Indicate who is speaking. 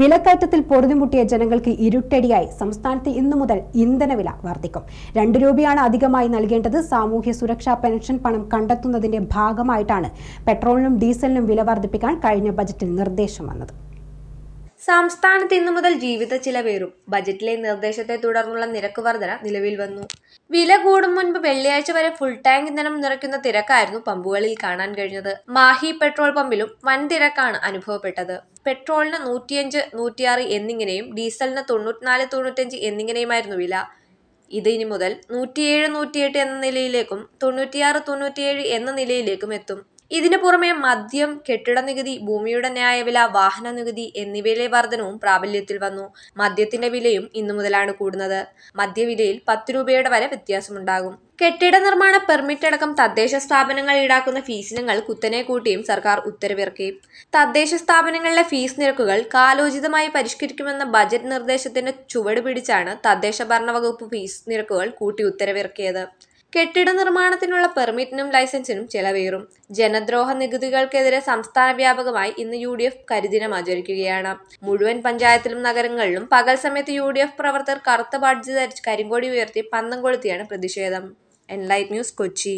Speaker 1: വിലക്കയറ്റത്തിൽ പൊറുതിമുട്ടിയ ജനങ്ങൾക്ക് ഇരുട്ടടിയായി സംസ്ഥാനത്ത് ഇന്നു മുതൽ ഇന്ധനവില വർദ്ധിക്കും രണ്ട് രൂപയാണ് അധികമായി നൽകേണ്ടത് സാമൂഹ്യ സുരക്ഷാ പെൻഷൻ പണം കണ്ടെത്തുന്നതിന്റെ ഭാഗമായിട്ടാണ് പെട്രോളിനും ഡീസലിനും വില വർദ്ധിപ്പിക്കാൻ കഴിഞ്ഞ ബജറ്റിൽ നിർദ്ദേശം വന്നത്
Speaker 2: സംസ്ഥാനത്ത് ഇന്നു മുതൽ ജീവിത ചിലവേറും ബജറ്റിലെ നിർദ്ദേശത്തെ തുടർന്നുള്ള നിരക്ക് വർധന നിലവിൽ വന്നു വില കൂടും മുൻപ് വെള്ളിയാഴ്ച വരെ ഫുൾ ടാങ്ക് ഇന്ധനം നിറയ്ക്കുന്ന തിരക്കായിരുന്നു പമ്പുകളിൽ കാണാൻ കഴിഞ്ഞത് മാഹി പെട്രോൾ പമ്പിലും വൻ തിരക്കാണ് അനുഭവപ്പെട്ടത് പെട്രോളിന് നൂറ്റിയഞ്ച് നൂറ്റിയാറ് എന്നിങ്ങനെയും ഡീസലിന് തൊണ്ണൂറ്റിനാല് തൊണ്ണൂറ്റഞ്ച് എന്നിങ്ങനെയുമായിരുന്നു വില ഇത് ഇനി മുതൽ നൂറ്റിയേഴ് നൂറ്റിയെട്ട് എന്ന നിലയിലേക്കും തൊണ്ണൂറ്റിയാറ് തൊണ്ണൂറ്റിയേഴ് എന്ന നിലയിലേക്കും എത്തും ഇതിനു പുറമെ മദ്യം കെട്ടിട നികുതി ഭൂമിയുടെ ന്യായവില വാഹന നികുതി എന്നിവയിലെ വർധനവും പ്രാബല്യത്തിൽ വന്നു മദ്യത്തിന്റെ വിലയും ഇന്നു മുതലാണ് കൂടുന്നത് മദ്യവിലയിൽ പത്ത് രൂപയുടെ വരെ വ്യത്യാസമുണ്ടാകും കെട്ടിട നിർമ്മാണ പെർമിറ്റ് അടക്കം തദ്ദേശ സ്ഥാപനങ്ങൾ ഈടാക്കുന്ന ഫീസിനങ്ങൾ കുത്തനെ കൂട്ടിയും സർക്കാർ ഉത്തരവിറക്കി തദ്ദേശ സ്ഥാപനങ്ങളിലെ ഫീസ് നിരക്കുകൾ കാലോചിതമായി പരിഷ്കരിക്കുമെന്ന ബജറ്റ് നിർദ്ദേശത്തിന്റെ ചുവട് പിടിച്ചാണ് തദ്ദേശ ഭരണവകുപ്പ് ഫീസ് നിരക്കുകൾ കൂട്ടി ഉത്തരവിറക്കിയത് കെട്ടിട നിർമ്മാണത്തിനുള്ള പെർമിറ്റിനും ലൈസൻസിനും ചെലവേറും ജനദ്രോഹ നികുതികൾക്കെതിരെ സംസ്ഥാന വ്യാപകമായി ഇന്ന് യു ഡി എഫ് കരിദിനം ആചരിക്കുകയാണ് മുഴുവൻ പഞ്ചായത്തിലും നഗരങ്ങളിലും പകൽ സമയത്ത് യു ഡി എഫ് പ്രവർത്തകർ കറുത്ത ബാഡ്ജ് ധരിച്ച് കരിങ്കോടി ഉയർത്തി പന്തം കൊളുത്തിയാണ് പ്രതിഷേധം എൻലൈറ്റ് ന്യൂസ് കൊച്ചി